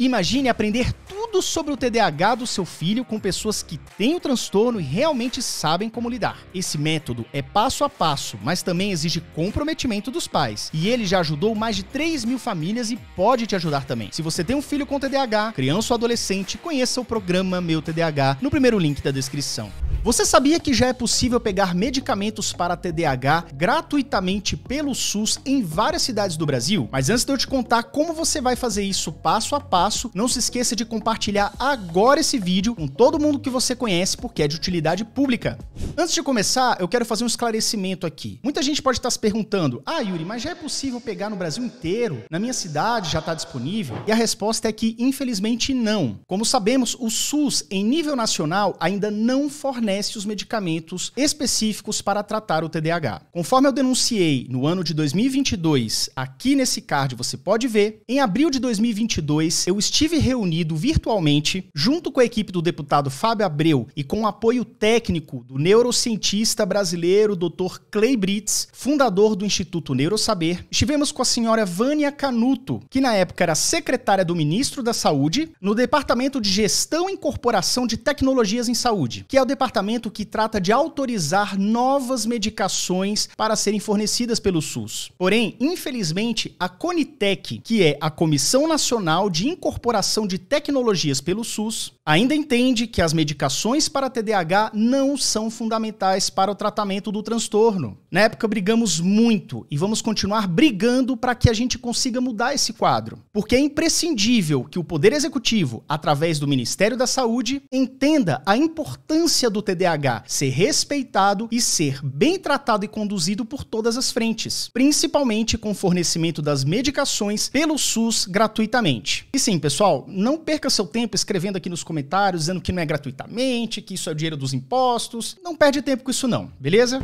Imagine aprender tudo sobre o TDAH do seu filho com pessoas que têm o transtorno e realmente sabem como lidar. Esse método é passo a passo, mas também exige comprometimento dos pais. E ele já ajudou mais de 3 mil famílias e pode te ajudar também. Se você tem um filho com TDAH, criança ou adolescente, conheça o programa Meu TDAH no primeiro link da descrição. Você sabia que já é possível pegar medicamentos para TDAH gratuitamente pelo SUS em várias cidades do Brasil? Mas antes de eu te contar como você vai fazer isso passo a passo, não se esqueça de compartilhar agora esse vídeo com todo mundo que você conhece, porque é de utilidade pública. Antes de começar, eu quero fazer um esclarecimento aqui. Muita gente pode estar se perguntando: Ah, Yuri, mas já é possível pegar no Brasil inteiro? Na minha cidade já está disponível? E a resposta é que, infelizmente, não. Como sabemos, o SUS, em nível nacional, ainda não fornece conhece os medicamentos específicos para tratar o TDAH. Conforme eu denunciei no ano de 2022, aqui nesse card você pode ver, em abril de 2022 eu estive reunido virtualmente junto com a equipe do deputado Fábio Abreu e com o apoio técnico do neurocientista brasileiro Dr. Clay Brits, fundador do Instituto Neurosaber. Estivemos com a senhora Vânia Canuto, que na época era secretária do ministro da Saúde, no Departamento de Gestão e Incorporação de Tecnologias em Saúde, que é o departamento regulamento que trata de autorizar novas medicações para serem fornecidas pelo SUS. Porém, infelizmente, a Conitec, que é a Comissão Nacional de Incorporação de Tecnologias pelo SUS, ainda entende que as medicações para TDAH não são fundamentais para o tratamento do transtorno. Na época brigamos muito e vamos continuar brigando para que a gente consiga mudar esse quadro, porque é imprescindível que o poder executivo, através do Ministério da Saúde, entenda a importância do TDAH, ser respeitado e ser bem tratado e conduzido por todas as frentes, principalmente com fornecimento das medicações pelo SUS gratuitamente. E sim, pessoal, não perca seu tempo escrevendo aqui nos comentários dizendo que não é gratuitamente, que isso é o dinheiro dos impostos. Não perde tempo com isso não, beleza?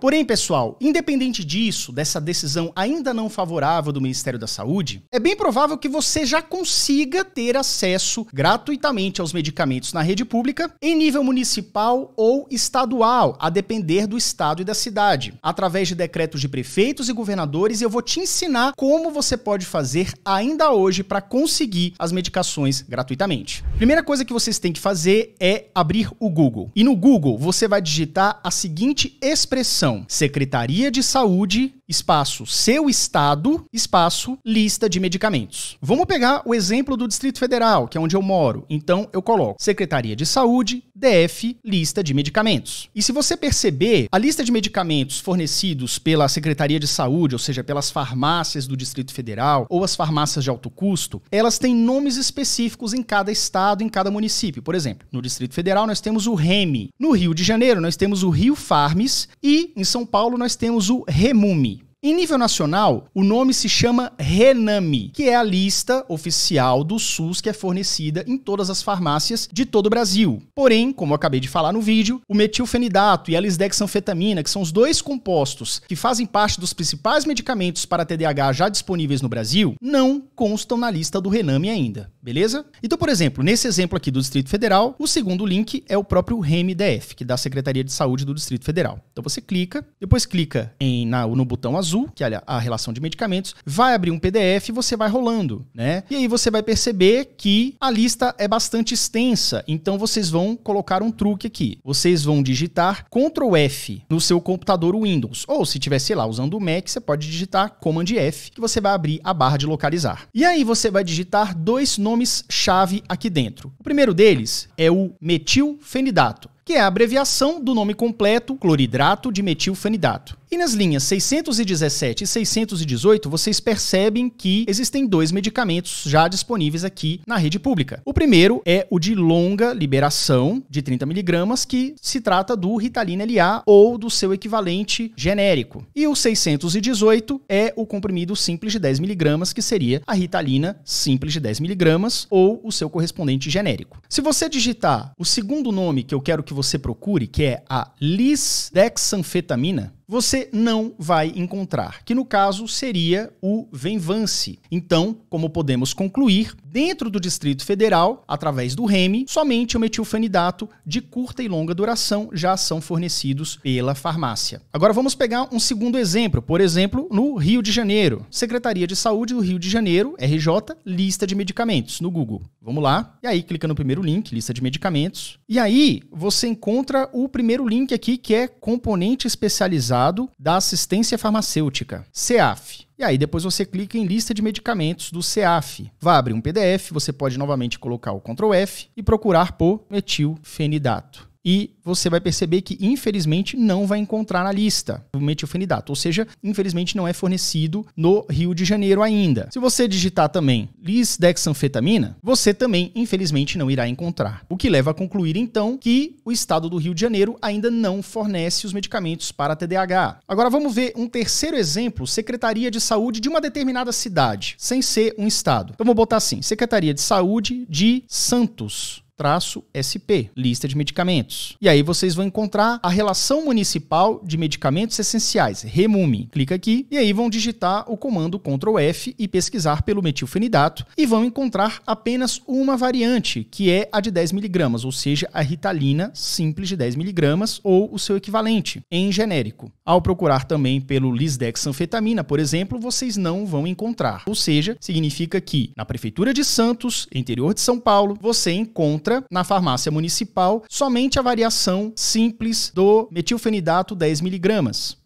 Porém, pessoal, independente disso, dessa decisão ainda não favorável do Ministério da Saúde, é bem provável que você já consiga ter acesso gratuitamente aos medicamentos na rede pública em nível municipal ou estadual, a depender do estado e da cidade, através de decretos de prefeitos e governadores, e eu vou te ensinar como você pode fazer ainda hoje para conseguir as medicações gratuitamente. Primeira coisa que vocês têm que fazer é abrir o Google. E no Google, você vai digitar a seguinte expressão são Secretaria de Saúde, espaço seu estado, espaço lista de medicamentos. Vamos pegar o exemplo do Distrito Federal, que é onde eu moro. Então eu coloco Secretaria de Saúde, DF, lista de medicamentos. E se você perceber, a lista de medicamentos fornecidos pela Secretaria de Saúde, ou seja, pelas farmácias do Distrito Federal ou as farmácias de alto custo, elas têm nomes específicos em cada estado, em cada município. Por exemplo, no Distrito Federal nós temos o REME, no Rio de Janeiro nós temos o Rio Farmes e em São Paulo, nós temos o Remume. Em nível nacional, o nome se chama Rename, que é a lista oficial do SUS que é fornecida em todas as farmácias de todo o Brasil. Porém, como eu acabei de falar no vídeo, o metilfenidato e a lisdexanfetamina, que são os dois compostos que fazem parte dos principais medicamentos para TDAH já disponíveis no Brasil, não constam na lista do Rename ainda, beleza? Então, por exemplo, nesse exemplo aqui do Distrito Federal, o segundo link é o próprio REMDF, que é da Secretaria de Saúde do Distrito Federal. Então você clica, depois clica em, na, no botão azul azul, que é a relação de medicamentos, vai abrir um PDF e você vai rolando, né? E aí você vai perceber que a lista é bastante extensa, então vocês vão colocar um truque aqui. Vocês vão digitar Ctrl F no seu computador Windows, ou se tiver, sei lá, usando o Mac, você pode digitar Command F, que você vai abrir a barra de localizar. E aí você vai digitar dois nomes-chave aqui dentro. O primeiro deles é o metilfenidato que é a abreviação do nome completo cloridrato de metilfanidato. E nas linhas 617 e 618, vocês percebem que existem dois medicamentos já disponíveis aqui na rede pública. O primeiro é o de longa liberação, de 30mg, que se trata do Ritalina LA ou do seu equivalente genérico. E o 618 é o comprimido simples de 10mg, que seria a Ritalina simples de 10mg ou o seu correspondente genérico. Se você digitar o segundo nome que eu quero que você procure, que é a lisdexanfetamina, você não vai encontrar, que no caso seria o Venvance. Então, como podemos concluir, dentro do Distrito Federal, através do REME, somente o metilfenidato de curta e longa duração já são fornecidos pela farmácia. Agora vamos pegar um segundo exemplo, por exemplo, no Rio de Janeiro. Secretaria de Saúde do Rio de Janeiro, RJ, lista de medicamentos no Google. Vamos lá, e aí clica no primeiro link, lista de medicamentos, e aí você encontra o primeiro link aqui que é componente especializado Estado da Assistência Farmacêutica, CEAF. E aí depois você clica em lista de medicamentos do CEAF. Vai abrir um PDF, você pode novamente colocar o Ctrl F e procurar por metilfenidato. E você vai perceber que, infelizmente, não vai encontrar na lista o metilfenidato. Ou seja, infelizmente não é fornecido no Rio de Janeiro ainda. Se você digitar também lisdexanfetamina, você também, infelizmente, não irá encontrar. O que leva a concluir, então, que o estado do Rio de Janeiro ainda não fornece os medicamentos para TDAH. Agora vamos ver um terceiro exemplo, Secretaria de Saúde de uma determinada cidade, sem ser um estado. Então vou botar assim, Secretaria de Saúde de Santos traço SP, lista de medicamentos. E aí vocês vão encontrar a relação municipal de medicamentos essenciais, REMUME. Clica aqui e aí vão digitar o comando Ctrl F e pesquisar pelo metilfenidato e vão encontrar apenas uma variante, que é a de 10 miligramas, ou seja, a Ritalina simples de 10 miligramas ou o seu equivalente em genérico. Ao procurar também pelo lisdexanfetamina, por exemplo, vocês não vão encontrar. Ou seja, significa que na prefeitura de Santos, interior de São Paulo, você encontra encontra na farmácia municipal somente a variação simples do metilfenidato 10 miligramas.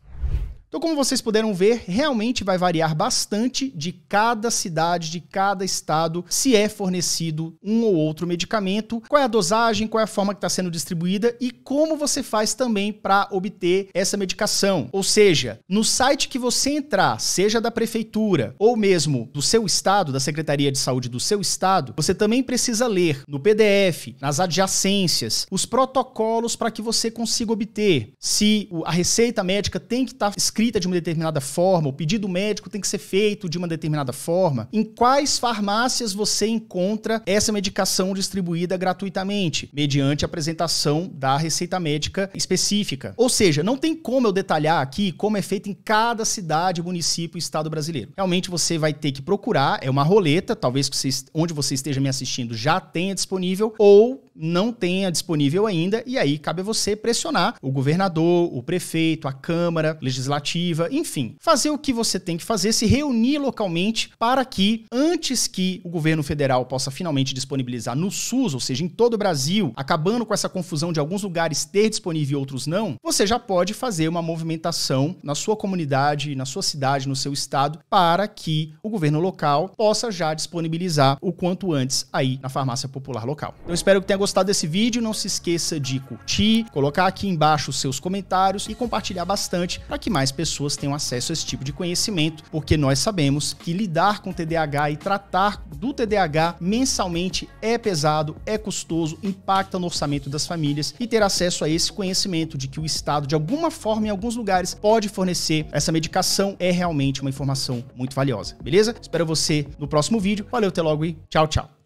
Então, como vocês puderam ver, realmente vai variar bastante de cada cidade, de cada estado, se é fornecido um ou outro medicamento, qual é a dosagem, qual é a forma que está sendo distribuída e como você faz também para obter essa medicação. Ou seja, no site que você entrar, seja da prefeitura ou mesmo do seu estado, da Secretaria de Saúde do seu estado, você também precisa ler no PDF, nas adjacências, os protocolos para que você consiga obter. Se a receita médica tem que estar tá escrita de uma determinada forma, o pedido médico tem que ser feito de uma determinada forma. Em quais farmácias você encontra essa medicação distribuída gratuitamente, mediante apresentação da receita médica específica? Ou seja, não tem como eu detalhar aqui como é feito em cada cidade, município e estado brasileiro. Realmente você vai ter que procurar, é uma roleta, talvez você, onde você esteja me assistindo já tenha disponível, ou não tenha disponível ainda, e aí cabe a você pressionar o governador, o prefeito, a Câmara Legislativa, enfim, fazer o que você tem que fazer, se reunir localmente para que, antes que o governo federal possa finalmente disponibilizar no SUS, ou seja, em todo o Brasil, acabando com essa confusão de alguns lugares ter disponível e outros não, você já pode fazer uma movimentação na sua comunidade, na sua cidade, no seu estado, para que o governo local possa já disponibilizar o quanto antes aí na farmácia popular local. Eu espero que tenha gostado desse vídeo, não se esqueça de curtir, colocar aqui embaixo os seus comentários e compartilhar bastante para que mais pessoas tenham acesso a esse tipo de conhecimento, porque nós sabemos que lidar com TDAH e tratar do TDAH mensalmente é pesado, é custoso, impacta no orçamento das famílias e ter acesso a esse conhecimento de que o Estado, de alguma forma, em alguns lugares, pode fornecer essa medicação é realmente uma informação muito valiosa, beleza? Espero você no próximo vídeo. Valeu, até logo e tchau, tchau.